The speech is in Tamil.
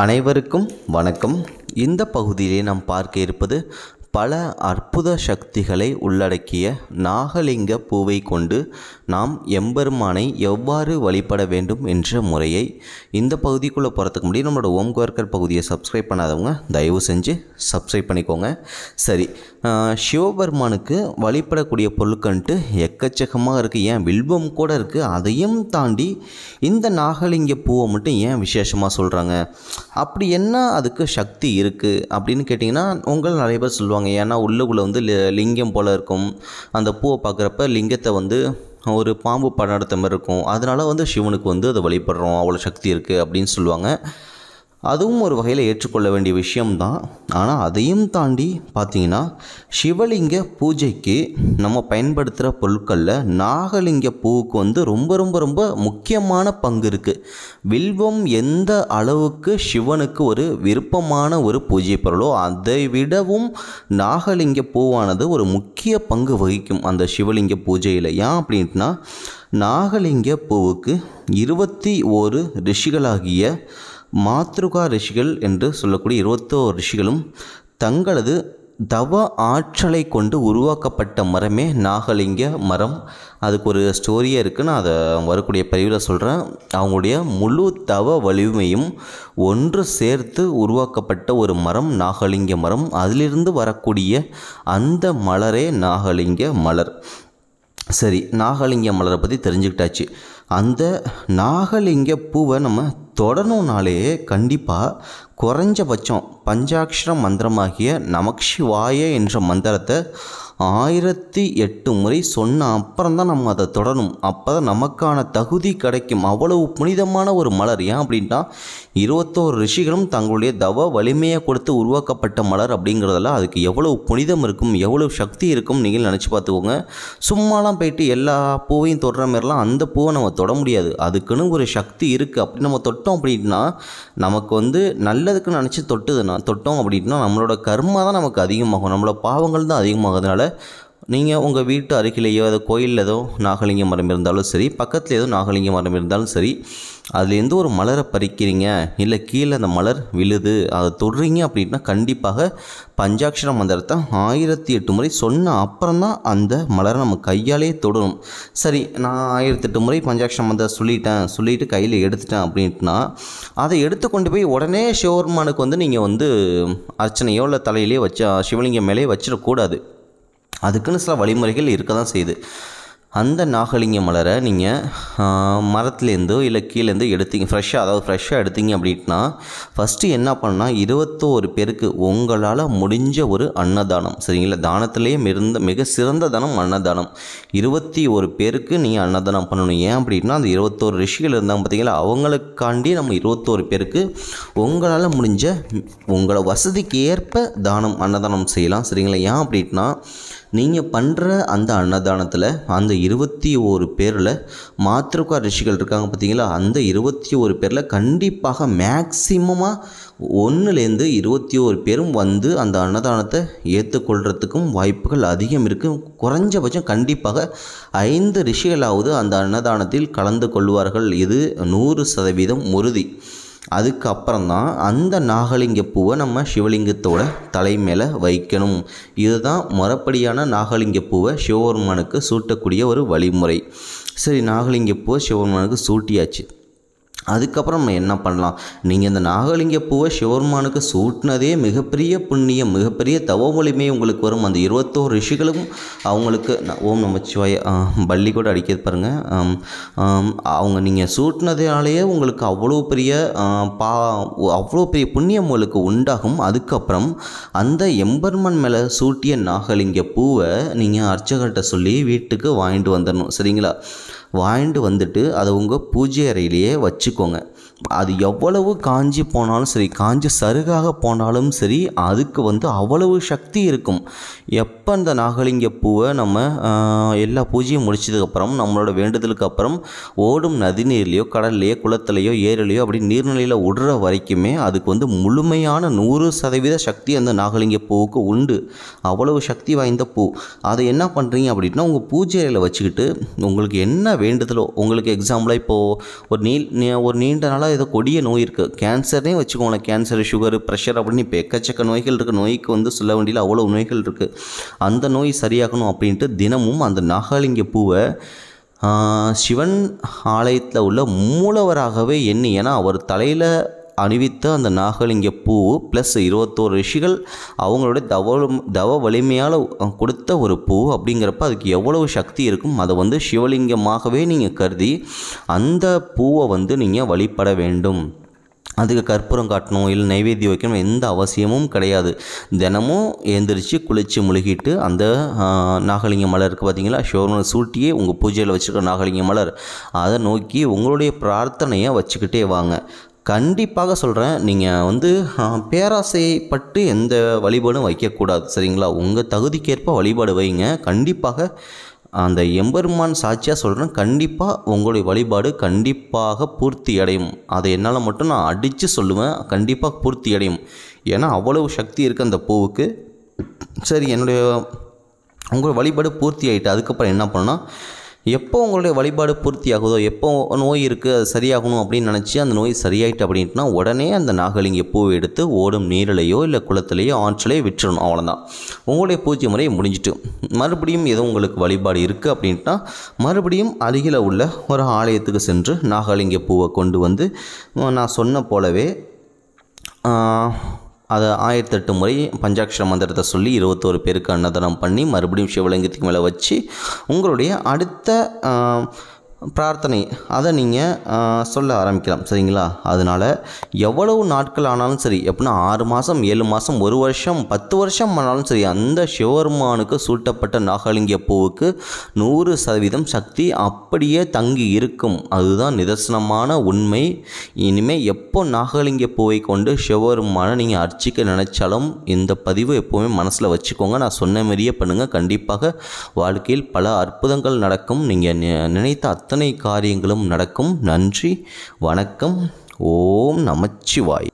அனைவருக்கும் வணக்கம் இந்த பகுதியிலே நாம் பார்க்க இருப்பது பல அற்புத சக்திகளை உள்ளடக்கிய நாகலிங்க பூவை கொண்டு நாம் எம்பெருமானை எவ்வாறு வழிபட வேண்டும் என்ற முறையை இந்த பகுதிக்குள்ளே போகிறதுக்கு முன்னாடி நம்மளோட ஓம்கோர்கர் பகுதியை சப்ஸ்கிரைப் பண்ணாதவங்க தயவு செஞ்சு சப்ஸ்கிரைப் பண்ணிக்கோங்க சரி சிவபெருமானுக்கு வழிபடக்கூடிய பொருட்கள்ட்டு எக்கச்சக்கமாக இருக்குது ஏன் வில்வம் கூட இருக்குது அதையும் தாண்டி இந்த நாகலிங்க பூவை மட்டும் ஏன் விசேஷமாக சொல்கிறாங்க அப்படி என்ன அதுக்கு சக்தி இருக்குது அப்படின்னு கேட்டிங்கன்னா உங்கள் நிறைய பேர் சொல்லுவாங்க ஏன்னா உள்ளுக்குள்ளே வந்து லிங்கம் போல் இருக்கும் அந்த பூவை பார்க்குறப்ப லிங்கத்தை வந்து ஒரு பாம்பு படம் நடத்த மாதிரி இருக்கும் அதனால் வந்து சிவனுக்கு வந்து அதை வழிபடுறோம் அவ்வளோ சக்தி இருக்குது அப்படின்னு சொல்லுவாங்க அதுவும் ஒரு வகையில் ஏற்றுக்கொள்ள வேண்டிய விஷயம்தான் ஆனால் அதையும் தாண்டி பார்த்தீங்கன்னா சிவலிங்க பூஜைக்கு நம்ம பயன்படுத்துகிற பொருட்களில் நாகலிங்க பூவுக்கு வந்து ரொம்ப ரொம்ப ரொம்ப முக்கியமான பங்கு இருக்குது வில்வம் எந்த அளவுக்கு சிவனுக்கு ஒரு விருப்பமான ஒரு பூஜை பொருளோ அதை விடவும் நாகலிங்க பூவானது ஒரு முக்கிய பங்கு வகிக்கும் அந்த சிவலிங்க பூஜையில் ஏன் அப்படின்ட்டுனா நாகலிங்க பூவுக்கு இருபத்தி ஓரு ரிஷிகளாகிய மாத்ருகா ரிஷிகள் என்று சொல்லக்கூடிய இருபத்தோரு ரிஷிகளும் தங்களது தவ ஆற்றலை கொண்டு உருவாக்கப்பட்ட மரமே நாகலிங்க மரம் அதுக்கு ஒரு ஸ்டோரியே இருக்குது நான் அதை வரக்கூடிய பதிவில் சொல்கிறேன் அவங்களுடைய முழு தவ வலிமையும் ஒன்று சேர்த்து உருவாக்கப்பட்ட ஒரு மரம் நாகலிங்க மரம் அதிலிருந்து வரக்கூடிய அந்த மலரே நாகலிங்க மலர் சரி நாகலிங்க மலரை பற்றி தெரிஞ்சுக்கிட்டாச்சு அந்த நாகலிங்க பூவை நம்ம தொடணும்னாலே கண்டிப்பாக குறைஞ்சபட்சம் பஞ்சாட்சர மந்திரமாகிய நமக்ஷிவாய என்ற மந்திரத்தை ஆயிரத்தி எட்டு முறை சொன்ன அப்புறம் தான் நம்ம அதை தொடணும் அப்போ தான் நமக்கான தகுதி கிடைக்கும் அவ்வளவு புனிதமான ஒரு மலர் ஏன் அப்படின்னா இருபத்தோரு ரிஷிகளும் தங்களுடைய தவ வலிமையை கொடுத்து உருவாக்கப்பட்ட மலர் அப்படிங்கிறதெல்லாம் அதுக்கு எவ்வளவு புனிதம் இருக்கும் எவ்வளவு சக்தி இருக்கும் நீங்கள் நினச்சி பார்த்துக்கோங்க சும்மாலாம் போயிட்டு எல்லா பூவையும் தொடுற மாதிரிலாம் அந்த பூவை நம்ம தொட முடியாது அதுக்குன்னு ஒரு சக்தி இருக்குது அப்படி நம்ம தொட்டோம் தொட்டோம் அப்படின்னா நமக்கு வந்து நல்லதுக்குன்னு நினச்சி தொட்டுதுன்னா தொட்டோம் அப்படின்னா நம்மளோட கர்மா தான் நமக்கு அதிகமாகும் நம்மளோட பாவங்கள் தான் அதிகமாகிறதுனால நீங்கள் உங்கள் வீட்டு அருகிலேயோ அது கோயிலில் ஏதோ நாகலிங்க மரம் இருந்தாலும் சரி பக்கத்தில் ஏதோ நாகலிங்க மரம் இருந்தாலும் சரி அதில் எந்த ஒரு மலரை பறிக்கிறீங்க இல்லை கீழே அந்த மலர் விழுது அதை தொடுறீங்க அப்படின்னா கண்டிப்பாக பஞ்சாட்சர மந்திரத்தை ஆயிரத்தி எட்டு முறை சொன்ன அப்புறம் தான் அந்த மலரை நம்ம கையாலே தொடணும் சரி நான் ஆயிரத்தி எட்டு முறை பஞ்சாட்சர மந்திரம் சொல்லிட்டேன் சொல்லிவிட்டு கையில் எடுத்துட்டேன் அப்படின்ட்டுனா அதை எடுத்து கொண்டு போய் உடனே சிவபெருமானுக்கு வந்து நீங்கள் வந்து அர்ச்சனையோ இல்லை தலையிலே வச்சா சிவலிங்கம் மேலே வச்சிடக்கூடாது அதுக்குன்னு சில வழிமுறைகள் இருக்க தான் செய்யுது அந்த நாகலிங்க மலரை நீங்கள் மரத்துலேருந்தோ இல்லை கீழேருந்து எடுத்தீங்க ஃப்ரெஷ்ஷாக அதாவது ஃப்ரெஷ்ஷாக எடுத்தீங்க அப்படின்னா ஃபஸ்ட்டு என்ன பண்ணால் இருபத்தோரு பேருக்கு உங்களால் முடிஞ்ச ஒரு அன்னதானம் சரிங்களா தானத்திலேயே மிகுந்த மிக சிறந்த தானம் அன்னதானம் இருபத்தி ஒரு பேருக்கு நீங்கள் அன்னதானம் பண்ணணும் ஏன் அப்படின்னா அந்த இருபத்தோரு ரிஷிகள் இருந்தாங்க பார்த்தீங்களா அவங்களுக்காண்டி நம்ம இருபத்தோரு பேருக்கு உங்களால் முடிஞ்ச உங்களை வசதிக்கு ஏற்ப தானம் அன்னதானம் செய்யலாம் சரிங்களா ஏன் அப்படின்னா நீங்கள் பண்ணுற அந்த அன்னதானத்தில் அந்த இருபத்தி ஒரு பேரில் மாத்திருக்கா ரிஷிகள் இருக்காங்க பார்த்தீங்களா அந்த இருபத்தி ஒரு பேரில் கண்டிப்பாக மேக்சிமமாக ஒன்றுலேருந்து இருபத்தி ஒரு பேரும் வந்து அந்த அன்னதானத்தை ஏற்றுக்கொள்கிறதுக்கும் வாய்ப்புகள் அதிகம் இருக்கும் குறைஞ்சபட்சம் கண்டிப்பாக ஐந்து ரிஷிகளாவது அந்த அன்னதானத்தில் கலந்து கொள்வார்கள் இது நூறு சதவீதம் உறுதி அதுக்கப்புறம் தான் அந்த நாகலிங்க பூவை நம்ம சிவலிங்கத்தோட தலை மேலே வைக்கணும் இதுதான் முறப்படியான நாகலிங்க பூவை சிவபெருமானுக்கு சூட்டக்கூடிய ஒரு வழிமுறை சரி நாகலிங்க பூவை சிவபெருமானுக்கு சூட்டியாச்சு அதுக்கப்புறம் நம்ம என்ன பண்ணலாம் நீங்கள் இந்த நாகலிங்க பூவை சிவருமானுக்கு சூட்டினதே மிகப்பெரிய புண்ணியம் மிகப்பெரிய தவ வலிமை உங்களுக்கு வரும் அந்த இருபத்தோரு ரிஷிகளும் அவங்களுக்கு ஓம் நமச்சிவாய பள்ளி கூட அடிக்கிறது பாருங்கள் அவங்க நீங்கள் சூட்டினதாலேயே உங்களுக்கு அவ்வளோ பெரிய பா அவ்வளோ பெரிய புண்ணியம் உங்களுக்கு உண்டாகும் அதுக்கப்புறம் அந்த எம்பர்மன் மேலே சூட்டிய நாகலிங்க பூவை நீங்கள் அர்ச்சகர்கிட்ட சொல்லி வீட்டுக்கு வாங்கிட்டு வந்துடணும் சரிங்களா வாங்கிட்டு வந்துட்டு அதை உங்கள் பூஜை அறையிலேயே வச்சுக்கோங்க அது எவ்வளவு காஞ்சி போனாலும் சரி காஞ்சி சருகாக போனாலும் சரி அதுக்கு வந்து அவ்வளவு சக்தி இருக்கும் எப்போ அந்த நாகலிங்க பூவை நம்ம எல்லா பூஜையும் முடிச்சதுக்கப்புறம் நம்மளோட வேண்டுதலுக்கு அப்புறம் ஓடும் நதிநீர்லேயோ கடல்லையோ குளத்துலையோ ஏரிலையோ அப்படி நீர்நிலையில் விடுற வரைக்குமே அதுக்கு வந்து முழுமையான நூறு சதவீத சக்தி அந்த நாகலிங்க பூவுக்கு உண்டு அவ்வளவு சக்தி வாய்ந்த பூ அதை என்ன பண்ணுறீங்க அப்படின்னா உங்கள் பூஜையில் வச்சுக்கிட்டு உங்களுக்கு என்ன வேண்டுதலோ உங்களுக்கு எக்ஸாம்பிளாக இப்போது ஒரு நீ ஒரு நீண்ட நாளாக அதனால் ஏதோ கொடிய நோய் இருக்குது கேன்சர்னே வச்சுக்கோங்களேன் கேன்சர் சுகர் ப்ரெஷர் அப்படின்னு இப்போ எக்கச்சக்க நோய்கள் இருக்குது நோய்க்கு வந்து சொல்ல வேண்டியில் அவ்வளோ நோய்கள் இருக்குது அந்த நோய் சரியாகணும் அப்படின்ட்டு தினமும் அந்த நாகாலிங்க பூவை சிவன் ஆலயத்தில் உள்ள மூலவராகவே எண்ணி ஏன்னா அவர் தலையில் அணிவித்த அந்த நாகலிங்க பூ ப்ளஸ் இருபத்தோரு ரிஷிகள் அவங்களுடைய தவ தவ வலிமையால் கொடுத்த ஒரு பூ அப்படிங்கிறப்ப அதுக்கு எவ்வளவு சக்தி இருக்கும் அதை வந்து சிவலிங்கமாகவே நீங்கள் கருதி அந்த பூவை வந்து நீங்கள் வழிபட வேண்டும் அதுக்கு கற்பூரம் காட்டணும் இல்லை நைவேத்தியம் வைக்கணும் எந்த அவசியமும் கிடையாது தினமும் எழுந்திரிச்சு குளித்து முழுகிட்டு அந்த நாகலிங்க மலர் இருக்குது பார்த்தீங்களா ஷோரனை சூட்டியே உங்கள் பூஜையில் வச்சுருக்க நாகலிங்க மலர் அதை நோக்கி உங்களுடைய பிரார்த்தனையை வச்சுக்கிட்டே வாங்க கண்டிப்பாக சொல்கிறேன் நீங்கள் வந்து பேராசைப்பட்டு எந்த வழிபாடும் வைக்கக்கூடாது சரிங்களா உங்கள் தகுதிக்கேற்ப வழிபாடு வைங்க கண்டிப்பாக அந்த எம்பெருமான் சாட்சியாக சொல்கிறேன் கண்டிப்பாக உங்களுடைய வழிபாடு கண்டிப்பாக பூர்த்தி அடையும் அதை என்னால் மட்டும் நான் அடித்து சொல்லுவேன் கண்டிப்பாக பூர்த்தி அடையும் ஏன்னா அவ்வளவு சக்தி இருக்குது அந்த பூவுக்கு சரி என்னுடைய உங்களுடைய வழிபாடு பூர்த்தி ஆகிட்டு அதுக்கப்புறம் என்ன பண்ணால் எப்போ உங்களுடைய வழிபாடு பூர்த்தியாகுதோ எப்போ நோய் இருக்குது அது சரியாகணும் அப்படின்னு நினச்சி அந்த நோய் சரியாயிட்டு அப்படின்ட்டுனா உடனே அந்த நாகலிங்க பூவை எடுத்து ஓடும் நீரிலையோ இல்லை குளத்திலேயோ ஆற்றலையோ விட்டுறணும் அவ்வளோதான் உங்களுடைய பூஜை முறை முடிஞ்சிட்டு மறுபடியும் எதுவும் உங்களுக்கு வழிபாடு இருக்குது அப்படின்ட்டுனா மறுபடியும் அருகில் உள்ள ஒரு ஆலயத்துக்கு சென்று நாகலிங்க பூவை கொண்டு வந்து நான் சொன்ன போலவே அதை ஆயிரத்தெட்டு முறை பஞ்சாட்சர மந்திரத்தை சொல்லி இருபத்தோரு பேருக்கு அன்னதானம் பண்ணி மறுபடியும் சிவலிங்கத்துக்கு மேலே வச்சு உங்களுடைய அடுத்த பிரார்த்தனை அதை நீங்கள் சொல்ல ஆரம்பிக்கலாம் சரிங்களா அதனால் எவ்வளவு நாட்கள் ஆனாலும் சரி எப்படின்னா ஆறு மாதம் ஏழு மாதம் ஒரு வருஷம் பத்து வருஷம் ஆனாலும் சரி அந்த சிவபெருமானுக்கு சூட்டப்பட்ட நாகலிங்க பூவுக்கு நூறு சதவீதம் சக்தி அப்படியே தங்கி இருக்கும் அதுதான் நிதர்சனமான உண்மை இனிமேல் எப்போ நாகலிங்க பூவை கொண்டு சிவபெருமானை நீங்கள் அர்ச்சிக்க நினைச்சாலும் இந்த பதிவு எப்போவுமே மனசில் வச்சுக்கோங்க நான் சொன்ன மாரியே பண்ணுங்கள் கண்டிப்பாக வாழ்க்கையில் பல அற்புதங்கள் நடக்கும் நீங்கள் நினைத்த அத்தனை காரியங்களும் நடக்கும் நன்றி வணக்கம் ஓம் நமச்சிவாய்